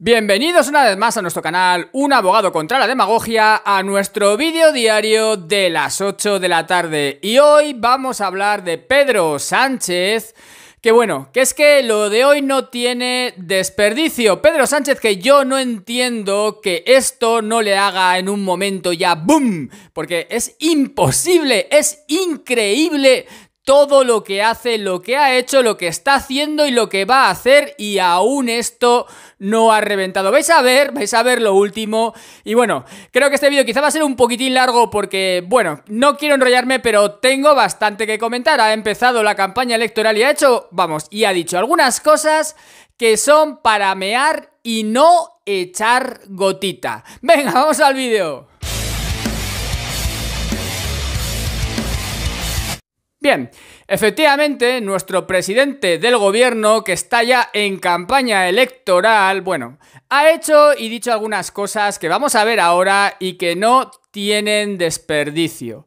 Bienvenidos una vez más a nuestro canal Un abogado contra la demagogia, a nuestro vídeo diario de las 8 de la tarde. Y hoy vamos a hablar de Pedro Sánchez. Que bueno, que es que lo de hoy no tiene desperdicio. Pedro Sánchez, que yo no entiendo que esto no le haga en un momento ya boom, porque es imposible, es increíble todo lo que hace, lo que ha hecho, lo que está haciendo y lo que va a hacer y aún esto no ha reventado. Vais a ver, vais a ver lo último y bueno, creo que este vídeo quizá va a ser un poquitín largo porque, bueno, no quiero enrollarme pero tengo bastante que comentar. Ha empezado la campaña electoral y ha hecho, vamos, y ha dicho algunas cosas que son para mear y no echar gotita. Venga, vamos al vídeo. Bien, efectivamente, nuestro presidente del gobierno, que está ya en campaña electoral, bueno, ha hecho y dicho algunas cosas que vamos a ver ahora y que no tienen desperdicio.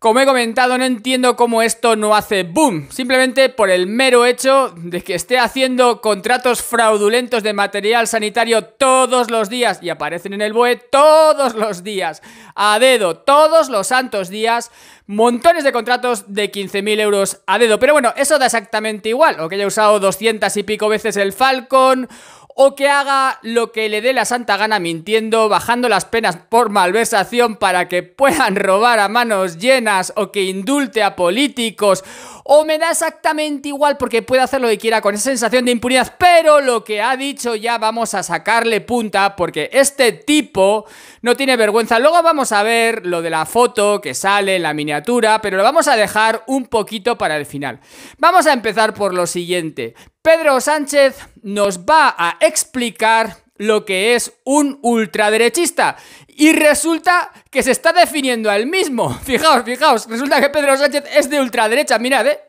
Como he comentado, no entiendo cómo esto no hace boom, simplemente por el mero hecho de que esté haciendo contratos fraudulentos de material sanitario todos los días y aparecen en el BOE todos los días, a dedo, todos los santos días, montones de contratos de 15.000 euros a dedo. Pero bueno, eso da exactamente igual, o que haya usado 200 y pico veces el Falcon o que haga lo que le dé la santa gana mintiendo, bajando las penas por malversación para que puedan robar a manos llenas o que indulte a políticos o me da exactamente igual porque puede hacer lo que quiera con esa sensación de impunidad, pero lo que ha dicho ya vamos a sacarle punta porque este tipo no tiene vergüenza. Luego vamos a ver lo de la foto que sale en la miniatura, pero lo vamos a dejar un poquito para el final. Vamos a empezar por lo siguiente. Pedro Sánchez nos va a explicar lo que es un ultraderechista. Y resulta que se está definiendo al mismo. Fijaos, fijaos, resulta que Pedro Sánchez es de ultraderecha, mirad, ¿eh?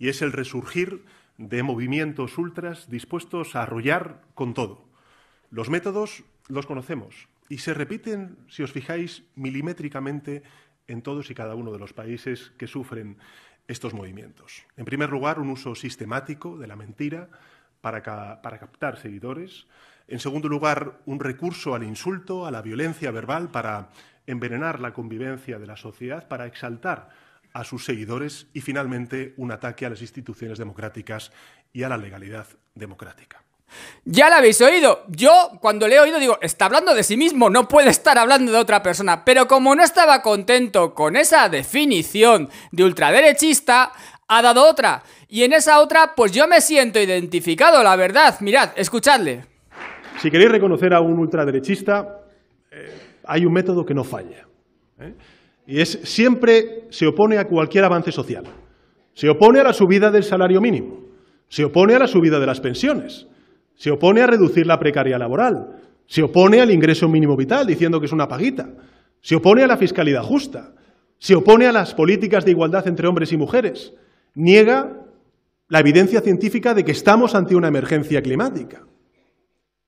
y es el resurgir de movimientos ultras dispuestos a arrollar con todo. Los métodos los conocemos y se repiten, si os fijáis, milimétricamente en todos y cada uno de los países que sufren estos movimientos. En primer lugar, un uso sistemático de la mentira para, captar seguidores. En segundo lugar, un recurso al insulto, a la violencia verbal para envenenar la convivencia de la sociedad, para exaltar a sus seguidores y finalmente un ataque a las instituciones democráticas y a la legalidad democrática. Ya la habéis oído. Yo cuando le he oído digo, está hablando de sí mismo, no puede estar hablando de otra persona. Pero como no estaba contento con esa definición de ultraderechista, ha dado otra. Y en esa otra, pues yo me siento identificado, la verdad. Mirad, escuchadle. Si queréis reconocer a un ultraderechista, eh, hay un método que no falla. ¿eh? y es siempre se opone a cualquier avance social. Se opone a la subida del salario mínimo, se opone a la subida de las pensiones, se opone a reducir la precariedad laboral, se opone al ingreso mínimo vital diciendo que es una paguita, se opone a la fiscalidad justa, se opone a las políticas de igualdad entre hombres y mujeres, niega la evidencia científica de que estamos ante una emergencia climática.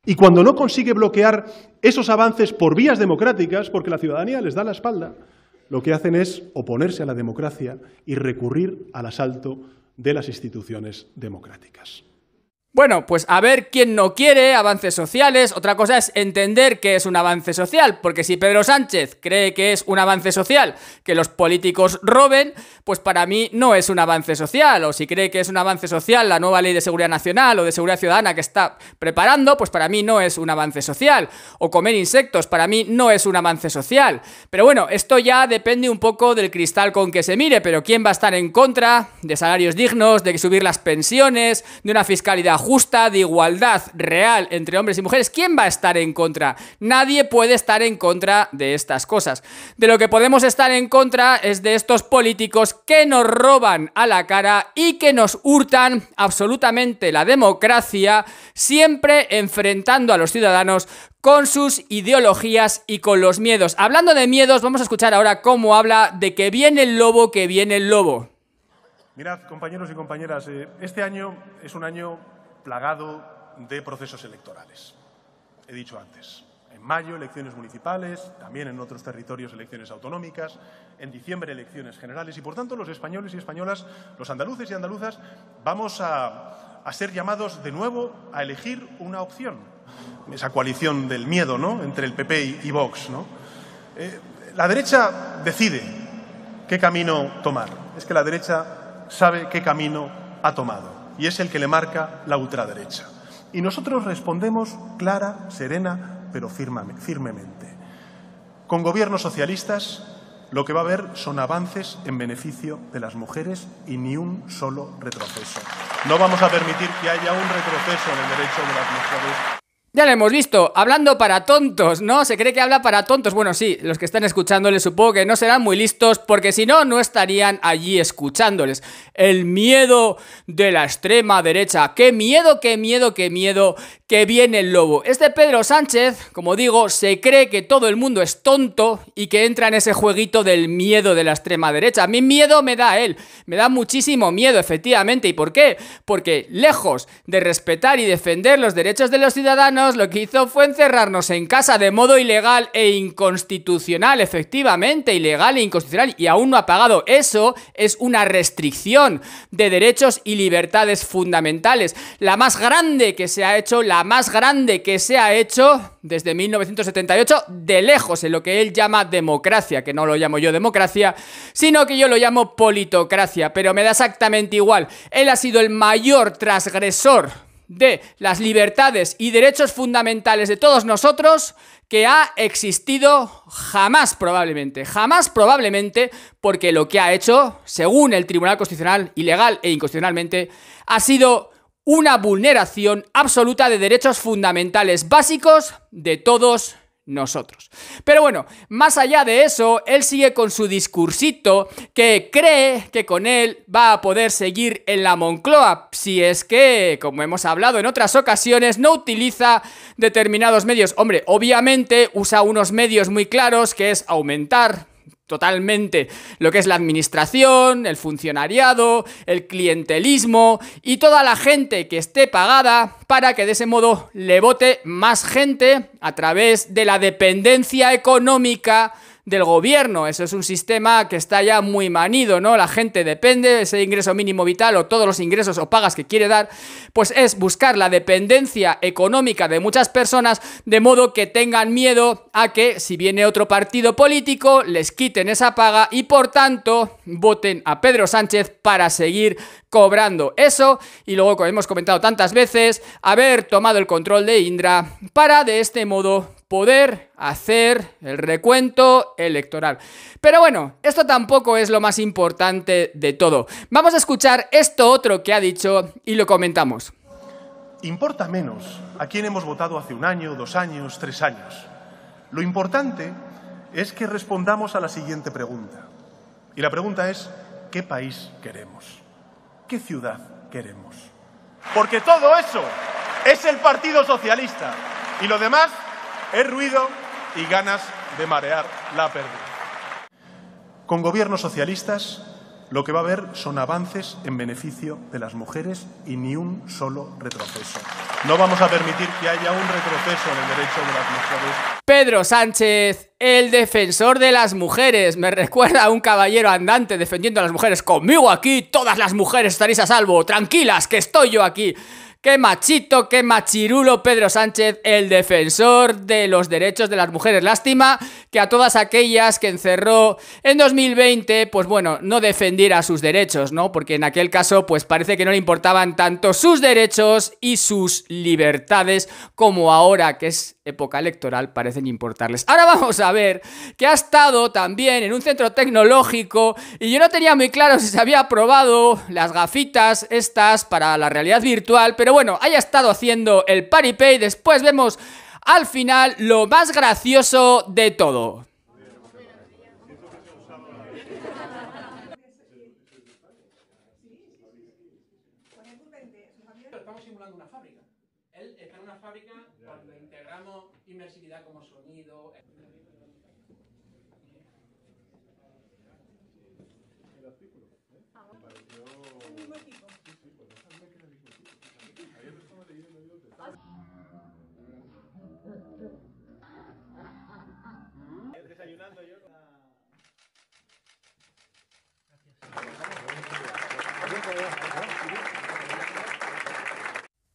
Y cuando no consigue bloquear esos avances por vías democráticas, porque la ciudadanía les da la espalda, lo que hacen es oponerse a la democracia y recurrir al asalto de las instituciones democráticas. Bueno, pues a ver quién no quiere avances sociales. Otra cosa es entender que es un avance social, porque si Pedro Sánchez cree que es un avance social que los políticos roben, pues para mí no es un avance social. O si cree que es un avance social la nueva ley de seguridad nacional o de seguridad ciudadana que está preparando, pues para mí no es un avance social. O comer insectos, para mí no es un avance social. Pero bueno, esto ya depende un poco del cristal con que se mire, pero ¿quién va a estar en contra de salarios dignos, de subir las pensiones, de una fiscalidad justa, de igualdad real entre hombres y mujeres, ¿quién va a estar en contra? Nadie puede estar en contra de estas cosas. De lo que podemos estar en contra es de estos políticos que nos roban a la cara y que nos hurtan absolutamente la democracia, siempre enfrentando a los ciudadanos con sus ideologías y con los miedos. Hablando de miedos, vamos a escuchar ahora cómo habla de que viene el lobo, que viene el lobo. Mirad, compañeros y compañeras, eh, este año es un año plagado de procesos electorales. He dicho antes, en mayo elecciones municipales, también en otros territorios elecciones autonómicas, en diciembre elecciones generales y, por tanto, los españoles y españolas, los andaluces y andaluzas, vamos a, ser llamados de nuevo a elegir una opción. Esa coalición del miedo, ¿no?, entre el PP y, Vox, ¿no? Eh, la derecha decide qué camino tomar. Es que la derecha sabe qué camino ha tomado y es el que le marca la ultraderecha. Y nosotros respondemos clara, serena, pero firmemente. Con gobiernos socialistas lo que va a haber son avances en beneficio de las mujeres y ni un solo retroceso. No vamos a permitir que haya un retroceso en el derecho de las mujeres ya lo hemos visto, hablando para tontos, ¿no? Se cree que habla para tontos. Bueno, sí, los que están escuchándoles supongo que no serán muy listos porque si no, no estarían allí escuchándoles. El miedo de la extrema derecha. Qué miedo, qué miedo, qué miedo que viene el lobo. Este Pedro Sánchez, como digo, se cree que todo el mundo es tonto y que entra en ese jueguito del miedo de la extrema derecha. A mí miedo me da él, me da muchísimo miedo, efectivamente. ¿Y por qué? Porque lejos de respetar y defender los derechos de los ciudadanos, lo que hizo fue encerrarnos en casa de modo ilegal e inconstitucional, efectivamente, ilegal e inconstitucional, y aún no ha pagado. Eso es una restricción de derechos y libertades fundamentales. La más grande que se ha hecho, la más grande que se ha hecho desde 1978, de lejos, en lo que él llama democracia, que no lo llamo yo democracia, sino que yo lo llamo politocracia, pero me da exactamente igual. Él ha sido el mayor transgresor de las libertades y derechos fundamentales de todos nosotros que ha existido jamás probablemente, jamás probablemente, porque lo que ha hecho, según el Tribunal Constitucional, ilegal e inconstitucionalmente, ha sido una vulneración absoluta de derechos fundamentales básicos de todos nosotros. Pero bueno, más allá de eso, él sigue con su discursito que cree que con él va a poder seguir en la Moncloa, si es que, como hemos hablado en otras ocasiones, no utiliza determinados medios. Hombre, obviamente usa unos medios muy claros que es aumentar totalmente lo que es la administración, el funcionariado, el clientelismo y toda la gente que esté pagada para que de ese modo le vote más gente a través de la dependencia económica del gobierno. Eso es un sistema que está ya muy manido, ¿no? La gente depende de ese ingreso mínimo vital o todos los ingresos o pagas que quiere dar, pues es buscar la dependencia económica de muchas personas de modo que tengan miedo a que si viene otro partido político les quiten esa paga y por tanto voten a Pedro Sánchez para seguir cobrando eso y luego como hemos comentado tantas veces haber tomado el control de Indra para de este modo poder hacer el recuento electoral. Pero bueno, esto tampoco es lo más importante de todo. Vamos a escuchar esto otro que ha dicho y lo comentamos. Importa menos a quién hemos votado hace un año, dos años, tres años. Lo importante es que respondamos a la siguiente pregunta. Y la pregunta es, ¿qué país queremos? ¿Qué ciudad queremos? Porque todo eso es el Partido Socialista. Y lo demás es ruido y ganas de marear la pérdida. Con gobiernos socialistas lo que va a haber son avances en beneficio de las mujeres y ni un solo retroceso. No vamos a permitir que haya un retroceso en el derecho de las mujeres. Pedro Sánchez, el defensor de las mujeres, me recuerda a un caballero andante defendiendo a las mujeres. Conmigo aquí, todas las mujeres estaréis a salvo, tranquilas, que estoy yo aquí. Qué machito, qué machirulo Pedro Sánchez, el defensor de los derechos de las mujeres. Lástima que a todas aquellas que encerró en 2020, pues bueno, no defendiera sus derechos, ¿no? Porque en aquel caso, pues parece que no le importaban tanto sus derechos y sus libertades como ahora que es época electoral parecen importarles. Ahora vamos a ver que ha estado también en un centro tecnológico y yo no tenía muy claro si se había probado las gafitas estas para la realidad virtual, pero bueno, haya estado haciendo el paripé y después vemos al final lo más gracioso de todo. Estamos simulando una fábrica. Él está en una fábrica cuando integramos inmersividad como sonido. El artículo. ¿eh? Ah,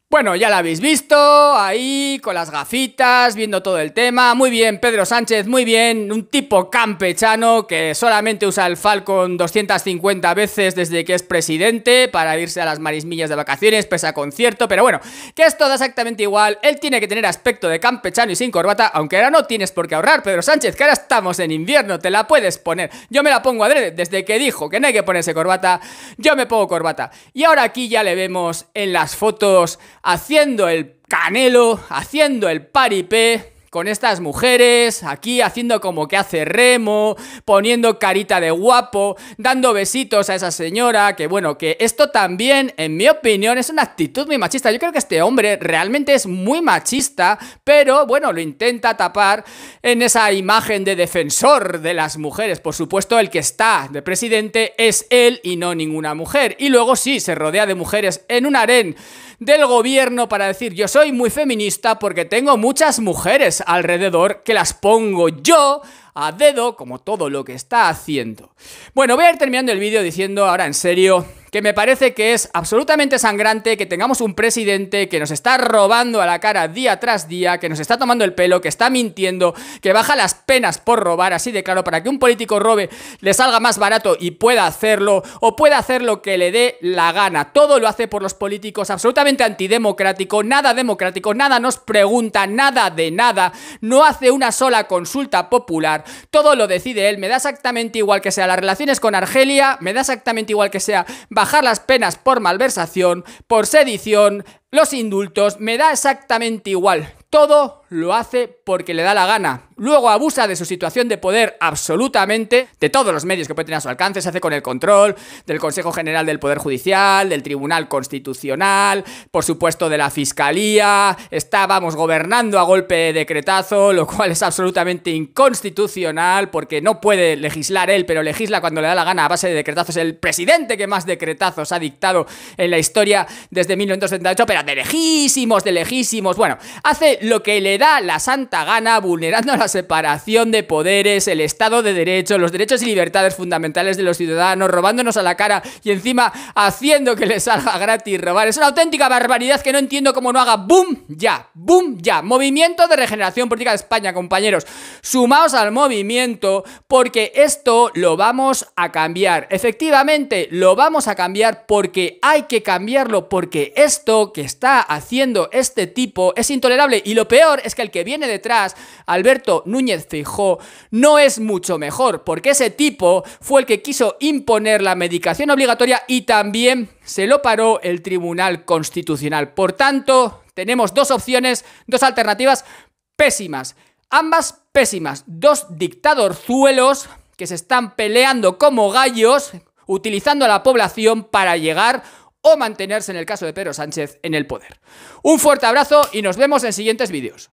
Bueno, ya la habéis visto, ahí, con las gafitas, viendo todo el tema. Muy bien, Pedro Sánchez, muy bien. Un tipo campechano que solamente usa el Falcon 250 veces desde que es presidente para irse a las marismillas de vacaciones, pese a concierto. Pero bueno, que esto da exactamente igual. Él tiene que tener aspecto de campechano y sin corbata, aunque ahora no tienes por qué ahorrar, Pedro Sánchez, que ahora estamos en invierno, te la puedes poner. Yo me la pongo adrede, desde que dijo que no hay que ponerse corbata, yo me pongo corbata. Y ahora aquí ya le vemos en las fotos haciendo el canelo, haciendo el paripé, con estas mujeres, aquí haciendo como que hace remo, poniendo carita de guapo, dando besitos a esa señora, que bueno, que esto también, en mi opinión, es una actitud muy machista. Yo creo que este hombre realmente es muy machista, pero bueno, lo intenta tapar en esa imagen de defensor de las mujeres. Por supuesto, el que está de presidente es él y no ninguna mujer. Y luego sí, se rodea de mujeres en un harén del gobierno para decir yo soy muy feminista porque tengo muchas mujeres alrededor que las pongo yo a dedo, como todo lo que está haciendo. Bueno, voy a ir terminando el vídeo diciendo ahora en serio que me parece que es absolutamente sangrante que tengamos un presidente que nos está robando a la cara día tras día, que nos está tomando el pelo, que está mintiendo, que baja las penas por robar, así de claro, para que un político robe le salga más barato y pueda hacerlo, o pueda hacer lo que le dé la gana. Todo lo hace por los políticos, absolutamente antidemocrático, nada democrático, nada nos pregunta, nada de nada, no hace una sola consulta popular, todo lo decide él, me da exactamente igual que sea las relaciones con Argelia, me da exactamente igual que sea bajar las penas por malversación, por sedición, los indultos, me da exactamente igual, todo lo hace porque le da la gana. Luego abusa de su situación de poder absolutamente, de todos los medios que puede tener a su alcance, se hace con el control del Consejo General del Poder Judicial, del Tribunal Constitucional, por supuesto de la Fiscalía, estábamos gobernando a golpe de decretazo, lo cual es absolutamente inconstitucional porque no puede legislar él, pero legisla cuando le da la gana a base de decretazos. El presidente que más decretazos ha dictado en la historia desde 1978, pero de lejísimos, de lejísimos. Bueno, hace lo que le da la santa gana vulnerando la separación de poderes, el Estado de Derecho, los derechos y libertades fundamentales de los ciudadanos, robándonos a la cara y encima haciendo que les salga gratis robar. Es una auténtica barbaridad que no entiendo cómo no haga boom ya, boom ya. Movimiento de regeneración política de España, compañeros. Sumaos al movimiento porque esto lo vamos a cambiar. Efectivamente, lo vamos a cambiar porque hay que cambiarlo porque esto que está haciendo este tipo es intolerable y lo peor es que el que viene detrás, Alberto Núñez Fijó, no es mucho mejor, porque ese tipo fue el que quiso imponer la medicación obligatoria y también se lo paró el Tribunal Constitucional. Por tanto, tenemos dos opciones, dos alternativas pésimas. Ambas pésimas, dos dictadorzuelos que se están peleando como gallos, utilizando a la población para llegar o mantenerse, en el caso de Pedro Sánchez, en el poder. Un fuerte abrazo y nos vemos en siguientes vídeos.